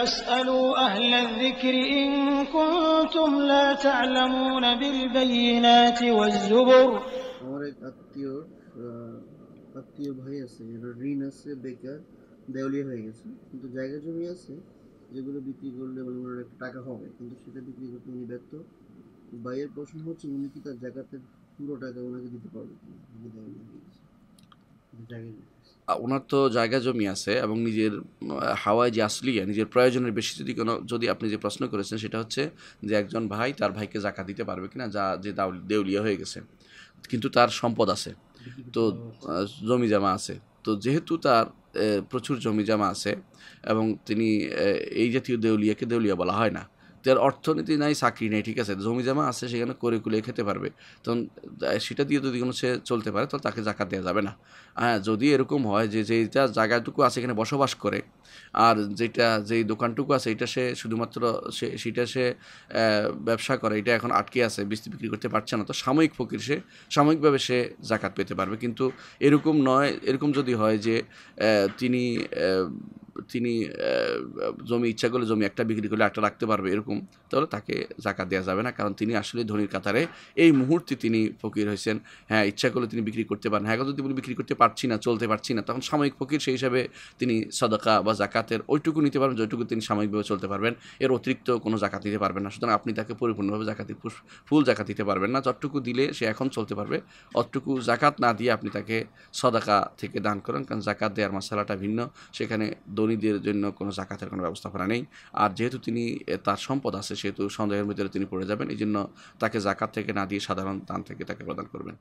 আমার এক আত্মীয় আত্মীয় ভাই আছে ঋণ আছে বেকার দেউলিয়া হয়ে গেছে কিন্তু জায়গা জমি আছে যেগুলো বিক্রি করলে ওনার একটা টাকা হবে কিন্তু সেটা বিক্রি করতে উনি ব্যর্থ ভাইয়ের প্রশ্ন হচ্ছে উনি কি তার জায়গাতে পুরো টাকা ওনাকে দিতে পারবে ওনার তো জায়গা জমি আছে এবং নিজের হাওয়ায় যে আসলিয়া নিজের প্রয়োজনের বেশি যদি কোনো যদি আপনি যে প্রশ্ন করেছেন সেটা হচ্ছে যে একজন ভাই তার ভাইকে জাকা দিতে পারবে কিনা যা যে দেউলিয়া হয়ে গেছে কিন্তু তার সম্পদ আছে তো জমি জামা আছে তো যেহেতু তার প্রচুর জমি জামা আছে এবং তিনি এই জাতীয় দেউলিয়াকে দেউলিয়া বলা হয় না যার অর্থনীতি নাই চাকরি নেই ঠিক আছে জমি জমা আছে সেখানে করে কুলে খেতে পারবে তখন সেটা দিয়ে যদি কোনো সে চলতে পারে তো তাকে জাকাত দেওয়া যাবে না হ্যাঁ যদি এরকম হয় যে যেটা জায়গাটুকু আছে এখানে বসবাস করে আর যেটা যেই দোকানটুকু আছে এটা সে শুধুমাত্র সে সেটা সে ব্যবসা করে এটা এখন আটকে আছে বৃষ্টি বিক্রি করতে পারছে না তো সাময়িক ফকির সে সাময়িকভাবে সে জাকাত পেতে পারবে কিন্তু এরকম নয় এরকম যদি হয় যে তিনি তিনি জমি ইচ্ছা করলে জমি একটা বিক্রি করলে একটা রাখতে পারবে এরকম তাহলে তাকে জাকাত দেওয়া যাবে না কারণ তিনি আসলে ধনির কাতারে এই মুহূর্তে তিনি ফকির হয়েছেন হ্যাঁ ইচ্ছা করলে তিনি বিক্রি করতে পারেন হ্যাঁ যদি বিক্রি করতে পারছি না চলতে পারছি না তখন সাময়িক ফকির সেই হিসাবে তিনি সদাকা বা জাকাতের ওইটুকু নিতে পারবেন যেটুকু তিনি সাময়িকভাবে চলতে পারবেন এর অতিরিক্ত কোনো জাকাত দিতে পারবেন না সুতরাং আপনি তাকে পরিপূর্ণভাবে জাকাত ফুল জাকাত দিতে পারবেন না যতটুকু দিলে সে এখন চলতে পারবে অতটুকু জাকাত না দিয়ে আপনি তাকে সদাকা থেকে দান করেন কারণ জাকাত দেওয়ার মশালাটা ভিন্ন সেখানে দলিল ধনীদের জন্য কোনো জাকাতের কোনো ব্যবস্থাপনা নেই আর যেহেতু তিনি তার সম্পদ আছে সেহেতু সন্দেহের ভিতরে তিনি পড়ে যাবেন এই জন্য তাকে জাকাত থেকে না দিয়ে সাধারণ দান থেকে তাকে প্রদান করবেন